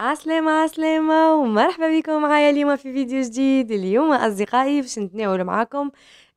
عسلامة عسلامة ومرحبا بكم معايا اليوم في فيديو جديد اليوم أصدقائي باش نتناول معاكم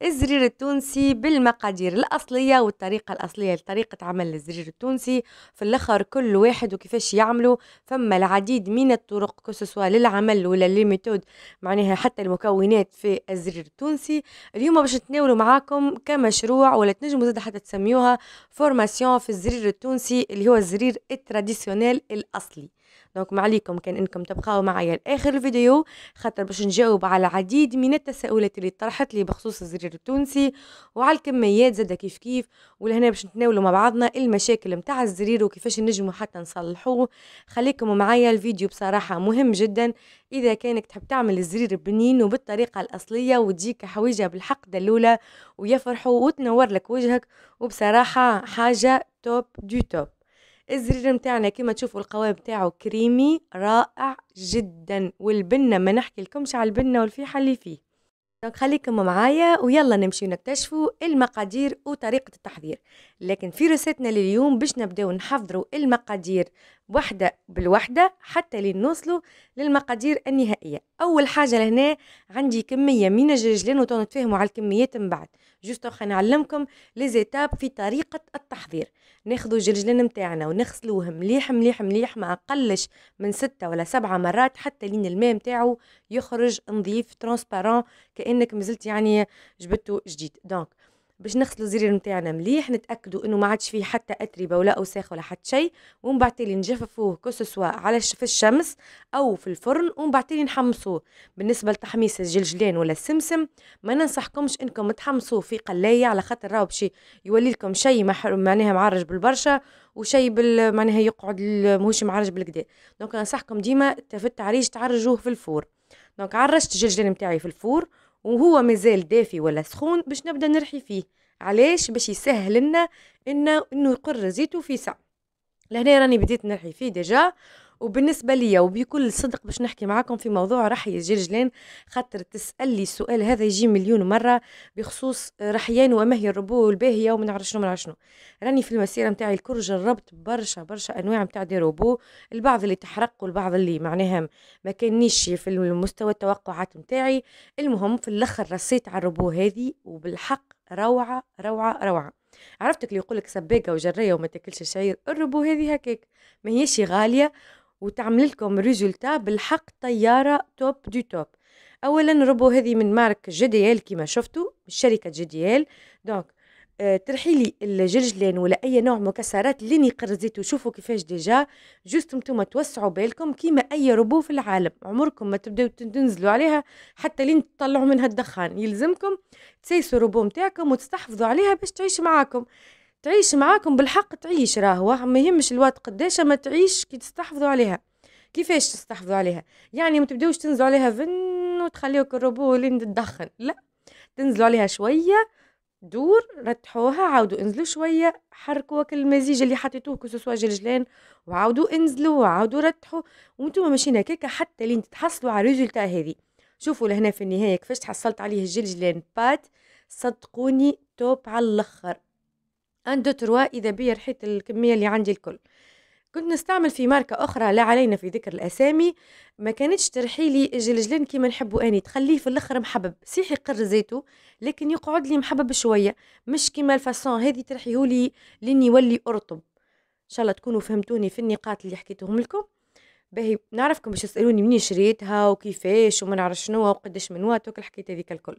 الزرير التونسي بالمقادير الأصلية والطريقة الأصلية لطريقة عمل الزرير التونسي في الأخر كل واحد وكيفاش يعملوا فما العديد من الطرق كسوسوا للعمل ولا للميثود معناها حتى المكونات في الزرير التونسي اليوم باش نتناولوا معاكم كمشروع ولا تنجموا زاد حتى تسميوها فورماسيون في الزرير التونسي اللي هو الزرير التراديسيونيل الأصلي دونك ما عليكم كان انكم تبقاو معايا لاخر الفيديو خاطر باش نجاوب على العديد من التساؤلات اللي طرحت لي بخصوص الزرير التونسي وعلى الكميات زاد كيف كيف ولهنا باش نتناولوا مع بعضنا المشاكل نتاع الزرير وكيفاش نجموا حتى نصلحوه خليكم معايا الفيديو بصراحه مهم جدا اذا كانك تحب تعمل الزرير بنين وبالطريقه الاصليه وتجيك حويجه بالحق دلوله ويفرحوا وتنور لك وجهك وبصراحه حاجه توب دو توب الزرير متاعنا كما تشوفوا القوام نتاعو كريمي رائع جدا والبنه ما نحكي لكمش على البنه والفيحه اللي فيه دونك خليكم معايا ويلا نمشي نكتشفوا المقادير وطريقة التحضير لكن في رسالتنا لليوم باش نبداو نحضروا المقادير وحدة بالوحدة حتى لنوصلوا للمقادير النهائية أول حاجة لهنا عندي كمية من الجرجلان وتو نتفاهموا على الكميات من بعد خلينا نعلمكم ليزيتاب في طريقة التحضير ناخذوا الجلجلان نتاعنا ونغسلوه مليح مليح مليح ما اقلش من ستة ولا سبعة مرات حتى لين الماء نتاعو يخرج نظيف ترونسبارون كانك مازلت يعني جبته جديد دونك باش نغسلوا الزرير نتاعنا مليح نتاكدوا انه ما عادش فيه حتى اتربه ولا اوساخ ولا حتى شيء ومن بعد تالي نجففوه كوسوا على في الشمس او في الفرن ومن بعد تالي نحمصوه بالنسبه لتحميص الجلجلان ولا السمسم ما ننصحكمش انكم تحمصوه في قلايه على خاطر راهو باش يولي لكم شيء معناها معرج بالبرشا وشيء بال معناها يقعد ماهوش معرج بالكدا دونك ننصحكم ديما في التعريج تعرجوه في الفور دونك عرجت الجلجلان نتاعي في الفور وهو مازال دافي ولا سخون باش نبدا نرحي فيه علاش باش يسهل لنا انه انه يقر زيتو في ساعه لهنا راني بديت نرحي فيه ديجا وبالنسبة لي وبكل صدق باش نحكي معاكم في موضوع راح يجي جلان خاطر تسأل لي السؤال هذا يجي مليون مرة بخصوص رحيان وما هي الربو الباهية وما نعرف شنو ما نعرف شنو راني في المسيرة نتاعي الكل جربت برشا برشا أنواع نتاع دي روبو البعض اللي تحرق والبعض اللي معناها ما كانيش في المستوى التوقعات نتاعي المهم في الأخر رصيت على الروبو هذه وبالحق روعة روعة روعة عرفتك اللي يقولك سباكة وجرية وما تاكلش الشعير الربو هذه هكاك ما هيش غالية وتعمل لكم ريزولتا بالحق طيارة توب دي توب اولا ربو هذه من مارك جديال كما شفتوا شركة جديال دونك آه، ترحيلي الجلجلان ولا اي نوع مكسرات لين قرزيتو وشوفوا كيفاش ديجا جوست نتوما توسعوا بالكم كيما اي ربو في العالم عمركم ما تبداو تنزلوا عليها حتى لين تطلعوا منها الدخان يلزمكم تسيسوا الربو نتاعكم وتستحفظوا عليها باش تعيش معاكم تعيش معاكم بالحق تعيش راهو ما يهمش الوقت قداش ما تعيش كي تستحفظوا عليها كيفاش تستحفظوا عليها يعني ما تبداوش تنزلوا عليها فن وتخليوك الروبو لين تدخن لا تنزلوا عليها شويه دور رتحوها عاودوا انزلوا شويه حركوا كل المزيج اللي حطيتوه كسوسوا جلجلان وعاودوا انزلوا وعاودوا رتحوا وانتم ماشيين هكاك حتى لين تحصلوا على الريزلتا هذه شوفوا لهنا في النهايه كيفاش تحصلت عليه الجلجلان بات صدقوني توب على الاخر ان دو تروا اذا بيا رحيت الكميه اللي عندي الكل كنت نستعمل في ماركة أخرى لا علينا في ذكر الأسامي ما كانتش ترحي لي الجلجلان كيما نحبو أني تخليه في الآخر محبب سيحي قر زيتو لكن يقعد لي محبب شوية مش كيما الفاسون هذه ترحيهولي لين يولي أرطب إن شاء الله تكونوا فهمتوني في النقاط اللي حكيتهم لكم باهي نعرفكم باش تسالوني منين شريتها وكيفاش وما نعرف شنو وقداش من وقت وكل الحكايه هذيك الكل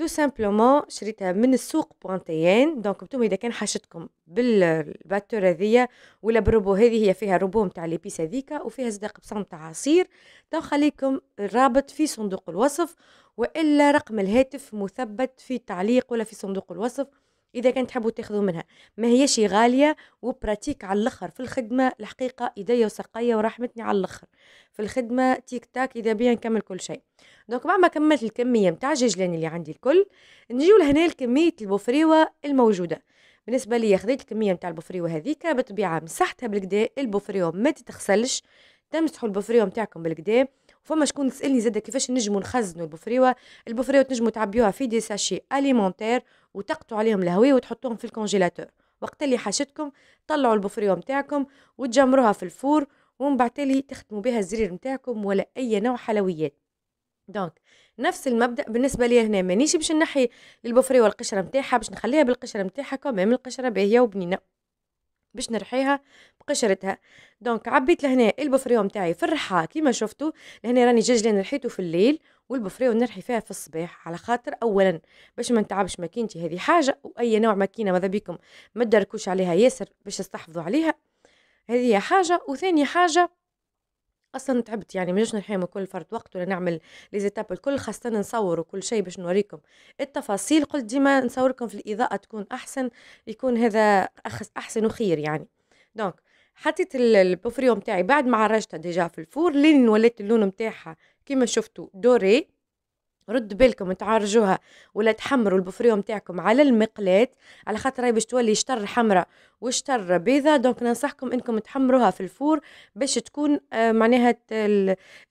تو سامبلومون شريتها من السوق بوانتيان دونك نتوما اذا كان حاشتكم بالباتور هذيا ولا بالروبو هذه هي فيها روبو نتاع ليبيس هذيك وفيها زاد قبصه نتاع عصير تو خليكم الرابط في صندوق الوصف والا رقم الهاتف مثبت في التعليق ولا في صندوق الوصف اذا كان تحبوا تاخذوا منها ما هيش غاليه وبراتيك على الاخر في الخدمه الحقيقه ايديا وساقيا ورحمتني على الاخر في الخدمه تيك تاك اذا بيا نكمل كل شيء دونك بعد ما كملت الكميه نتاع الججلان اللي عندي الكل نجيو لهنا لكميه البوفريوه الموجوده بالنسبه لي خذيت الكميه نتاع البوفريوه هذيك بالطبيعه مسحتها بالكدا البوفريوه ما تتغسلش تمسحوا البوفريوه نتاعكم بالكدا فما شكون تسالني زاد كيفاش نجموا نخزنوا البوفريوه البوفريوه تنجموا تعبيوها في دي ساشي اليمونتير وتقطعوا عليهم الهواء وتحطوهم في الكونجيلاتور وقت اللي حاشتكم طلعوا البوفريو نتاعكم وتجمروها في الفور ومن بعد تالي تخدموا بها الزرير نتاعكم ولا اي نوع حلويات دونك نفس المبدا بالنسبه لي هنا مانيش باش نحي البوفريو والقشره نتاعها باش نخليها بالقشره نتاعها كمان القشره باهيه وبنينه باش نرحيها بقشرتها دونك عبيت لهنا البوفريو نتاعي في الرحاه كيما شفتوا لهنا راني جاجلين رحيته في الليل والبفريه ونرحي فيها في الصباح على خاطر اولا باش ما نتعبش ماكينتي هذه حاجه واي نوع ماكينه ماذا بيكم ما تدركوش عليها ياسر باش تستحفظوا عليها هذه حاجه وثاني حاجه اصلا تعبت يعني مانيش من كل فرد وقت ولا نعمل لي زيتاب الكل خاصه نصور وكل شيء باش نوريكم التفاصيل قلت ديما نصوركم في الاضاءه تكون احسن يكون هذا احسن وخير يعني دونك حطيت البوفريو نتاعي بعد ما عرجتها ديجا في الفور لين ولات اللون نتاعها كيما شفتوا دوري رد بالكم تعرجوها ولا تحمروا البوفريو نتاعكم على المقلاة على خاطر هي باش تولي شطر حمراء وشطر بيضة دونك ننصحكم انكم تحمروها في الفور باش تكون آه، معناها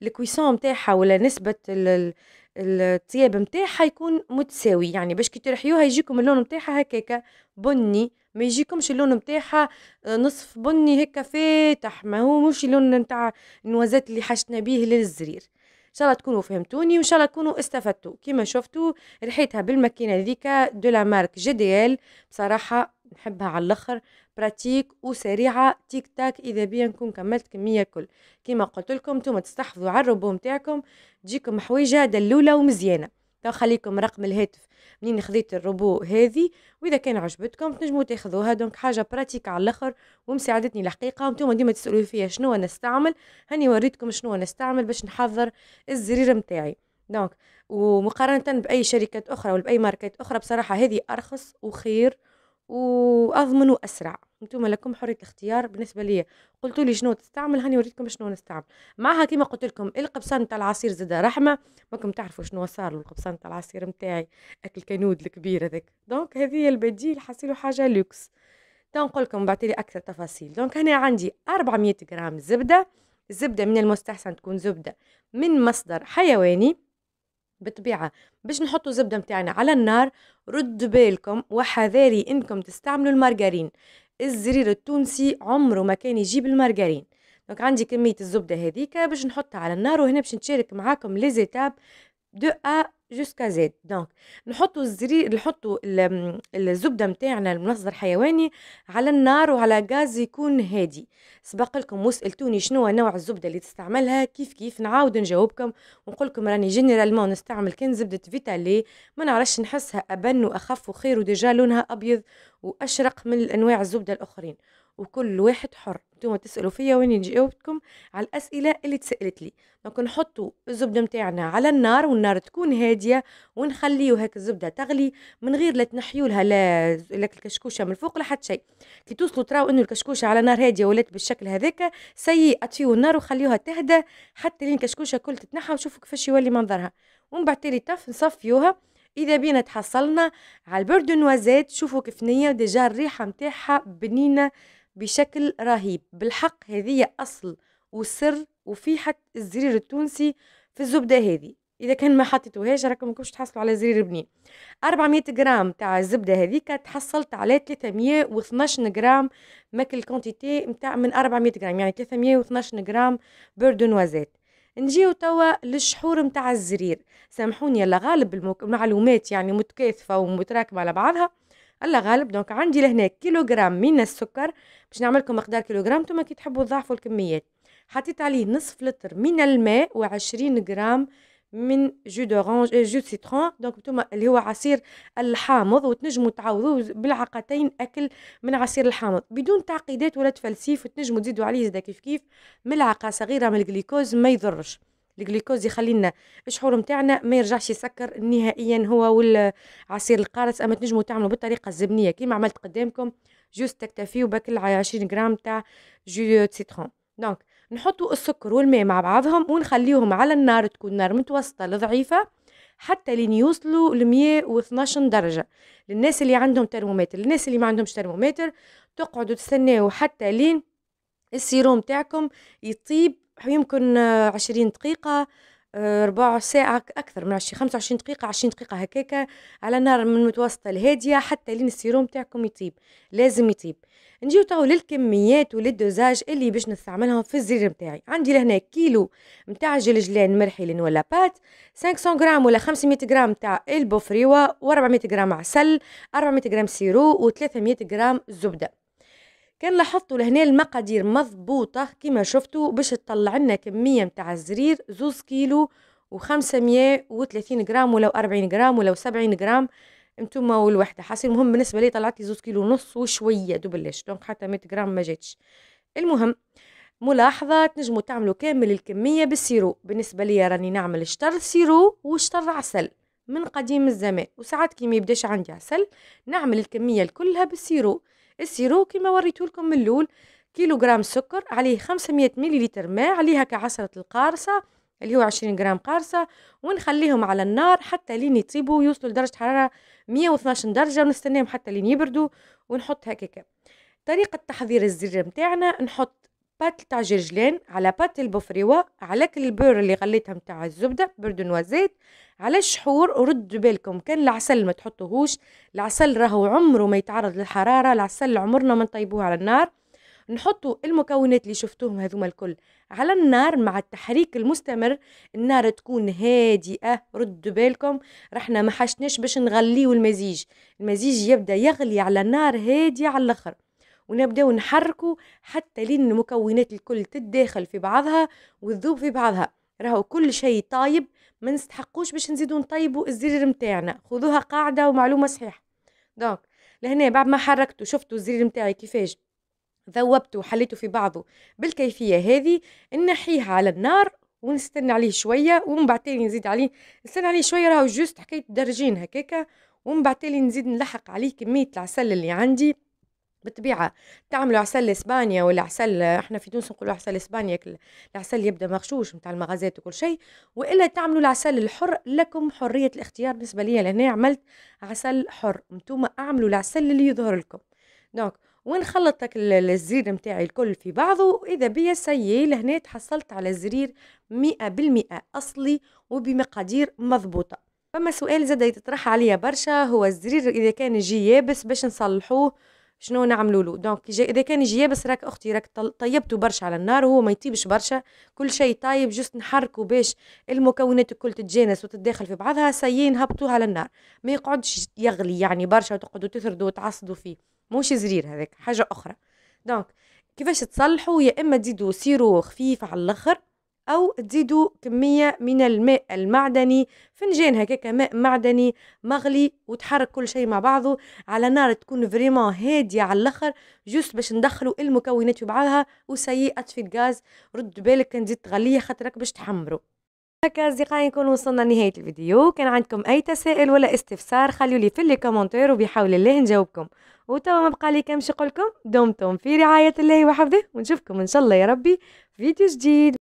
الكويسون نتاعها ولا نسبة الطياب نتاعها يكون متساوي يعني باش كي ترحيوها يجيكم اللون نتاعها هكاك بني ما يجيكمش اللون نتاعها آه، نصف بني هكا فاتح ما هو مش اللون نتاع النوازات اللي حشنا بيه للزرير ان شاء الله تكونوا فهمتوني وان شاء الله تكونوا استفدتوا كما شفتوا رحيتها بالماكينه هذيك دو لا مارك جي دي ال بصراحه نحبها على الاخر براتيك وسريعه تيك تاك اذا بيا نكون كملت كميه كل كيما قلت لكم نتوما تستحفظوا على الروبو نتاعكم تجيكم حويجه دلوله ومزيانه تو خليكم رقم الهاتف منين خذيت الروبو هذه واذا كان عجبتكم تنجموا تاخذوها دونك حاجه براتيك على الاخر ومساعدتني الحقيقه وانتم ديما تسالوا فيا شنو نستعمل هاني وريتكم شنو نستعمل باش نحضر الزرير نتاعي دونك ومقارنه باي شركات اخرى ولا باي ماركات اخرى بصراحه هذه ارخص وخير واضمن واسرع انتم لكم حريه الاختيار بالنسبه لي قلتوا لي شنو تستعمل هاني وريتكم شنو نستعمل معها كما قلت لكم القبصان تاع العصير زاد رحمه ماكم تعرفوا شنو صار القبصان تاع العصير نتاعي اكل كنود الكبير هذاك دونك هذه البديل حصيله حاجه لوكس تنقول لكم بعتي لي اكثر تفاصيل دونك هنا عندي 400 غرام زبده الزبده من المستحسن تكون زبده من مصدر حيواني بالطبيعة باش نحطوا زبدة متاعنا على النار رد بالكم وحذاري انكم تستعملوا المارجرين الزرير التونسي عمره ما كان يجيب المارجرين دونك عندي كمية الزبدة هذيك باش نحطها على النار وهنا باش نشارك معاكم لي زيتاب دو جوسكا زد دونك نحطوا الزري نحطوا الزبده نتاعنا المصدر حيواني على النار وعلى غاز يكون هادي سبق لكم وسالتوني شنو نوع الزبده اللي تستعملها كيف كيف نعاود نجاوبكم ونقول لكم راني جينيرالمون نستعمل كان زبده فيتالي ما نعرفش نحسها ابن واخف وخير وديجا لونها ابيض واشرق من انواع الزبده الاخرين وكل واحد حر انتوما تسالوا فيا واني نجاوبكم على الاسئله اللي تسالت لي دونك نحطوا الزبده نتاعنا على النار والنار تكون هاديه ونخليو هيك الزبده تغلي من غير لا تنحيوا لها لا الكشكوشه من الفوق لا حتى شيء كي توصلوا تراو انه الكشكوشه على نار هاديه ولات بالشكل هذاك سي اطفيوا النار وخليوها تهدى حتى لين الكشكوشه كل تتنحى وشوفوا كيفاش يولي منظرها ومن بعد تالي طف نصفيوها اذا بينا تحصلنا على البرد نوازيت شوفوا كيف نيه ديجا الريحه نتاعها بنينه بشكل رهيب بالحق هذه أصل وسر وفي حتى الزرير التونسي في الزبدة هذه اذا كان ما حطيتوهاش راكم ممكنش تحصلوا على زرير بنين 400 جرام تاع الزبده هذيك تحصلت على 312 جرام ماكل كونتيتي نتاع من 400 جرام يعني 312 جرام بردو نوازات نوازيت نجيو توا للشحور نتاع الزرير سامحوني يلا غالب المعلومات يعني متكاثفه ومتراكمه على بعضها الله غالب دونك عندي لهنا كيلوغرام من السكر باش نعملكم مقدار كيلوغرام نتوما كي تحبوا تضاعفوا الكميات حطيت عليه نصف لتر من الماء و20 غرام من جو دورانج جو سيترون دونك نتوما اللي هو عصير الحامض وتنجموا تعوضوه بالعقتين اكل من عصير الحامض بدون تعقيدات ولا تفلسيف وتنجموا تزيدوا عليه زاد كيف كيف ملعقه صغيره من الجليكوز ما يضرش الجلوكوز يخلي لنا الشحور نتاعنا ما يرجعش يسكر نهائيا هو والعصير القارص اما تنجموا تعملوا بالطريقه الزبنيه كيما عملت قدامكم جوست تكتفيو بكل 20 غرام تاع جو سيترون دونك نحطوا السكر والماء مع بعضهم ونخليهم على النار تكون نار متوسطه لضعيفه حتى لين يوصلوا ل 112 درجه للناس اللي عندهم ترمومتر للناس اللي ما عندهمش ترمومتر تقعدوا تستناو حتى لين السيروم تاعكم يطيب يمكن عشرين دقيقة آه، ربع ساعة أكثر من عشرين خمسة وعشرين دقيقة عشرين دقيقة هكاكا على نار من متوسطة الهادية حتى لين السيروم تاعكم يطيب لازم يطيب نجيو تو للكميات وللدوزاج اللي باش نستعملهم في الزرير نتاعي عندي لهنا كيلو نتاع جلجلان مرحي لين ولا بات 500 غرام ولا 500 غرام تاع البوفريوا و400 غرام عسل 400 غرام سيرو و300 غرام زبده كان لاحظتوا لهنا المقادير مضبوطة كما شفتوا باش تطلع لنا كمية متاع الزرير زوز كيلو وخمسمية 530 جرام ولو أربعين جرام ولو سبعين جرام انتوما والوحدة حاصل المهم بالنسبة لي طلعت لي زوز كيلو ونص وشوية دوبلاش دونك حتى مية جرام ما جاتش المهم ملاحظة تنجموا تعملوا كامل الكمية بالسيرو بالنسبة لي راني نعمل شطر سيرو وشطر عسل من قديم الزمان وساعات كيما يبداش عندي عسل نعمل الكمية كلها بالسيرو السيرو كما وريتولكم من الاول كيلوغرام سكر عليه 500 مليلتر ماء عليها كعصرة القارصة اللي هو 20 غرام قارصة ونخليهم على النار حتى لين يطيبوا يوصلوا لدرجة حرارة 112 درجة ونستناهم حتى لين يبردوا ونحط هكاكا طريقة تحضير الزر متاعنا نحط بات تاع جرجلان على بات البوفريوا على كل البور اللي غليتهم تاع الزبده برد نوازيت على الشحور ردوا بالكم كان العسل ما تحطوهوش العسل راهو عمره ما يتعرض للحراره العسل عمرنا ما نطيبوه على النار نحطوا المكونات اللي شفتوهم هذوما الكل على النار مع التحريك المستمر النار تكون هادئه ردوا بالكم رحنا ما حشناش باش نغليو المزيج المزيج يبدا يغلي على نار هاديه على الاخر ونبداو نحركه حتى لين المكونات الكل تتداخل في بعضها وتذوب في بعضها راهو كل شيء طايب ما نستحقوش باش نزيدو نطيبو الزرير نتاعنا خذوها قاعده ومعلومه صحيحه دونك لهنا بعد ما حركته شفتوا الزرير نتاعي كيفاش ذوبته وحليته في بعضه بالكيفيه هذه نحيها على النار ونستنى عليه شويه ومن بعد تالي نزيد عليه نستنى عليه شويه راهو جوست حكايه درجين هكاكا ومن بعد تالي نزيد نلحق عليه كميه العسل اللي عندي بالطبيعه تعملوا عسل اسبانيا ولا عسل احنا في تونس نقولوا عسل اسبانيا العسل يبدا مغشوش نتاع المغازات وكل شيء والا تعملوا العسل الحر لكم حريه الاختيار بالنسبه لي لأني عملت عسل حر نتوما اعملوا العسل اللي يظهر لكم دونك ونخلط الزرير نتاعي الكل في بعضه واذا بيا سيي لهنا تحصلت على زرير مئة بالمئة اصلي وبمقادير مضبوطه فما سؤال زاد يتطرح عليا برشا هو الزرير اذا كان يجي يابس باش نصلحوه شنو نعملوا له دونك اذا كان يجي يابس راك اختي راك طيبته برشا على النار وهو ما يطيبش برشا كل شيء طايب جست نحركه باش المكونات الكل تتجانس وتتداخل في بعضها سيين هبطوه على النار ما يقعدش يغلي يعني برشا وتقعدوا تثردوا وتعصدوا فيه موش زرير هذاك حاجه اخرى دونك كيفاش تصلحوا يا اما تزيدوا سيرو خفيف على الاخر أو تزيدوا كمية من الماء المعدني فنجان هكاك ماء معدني مغلي وتحرك كل شيء مع بعضه على نار تكون فريمون هادية على الآخر جوست باش ندخلوا المكونات في بعضها وسي أطفي الغاز رد بالك كان تزيد تغليه خاطرك باش تحمروا هكا اصدقائي نكون وصلنا لنهايه الفيديو كان عندكم اي تساؤل ولا استفسار خليوا لي في لي كومونتير وبحول الله نجاوبكم وتوا ما بقى لي كمش نقولكم دمتم في رعايه الله وحفظه ونشوفكم ان شاء الله يا ربي في فيديو جديد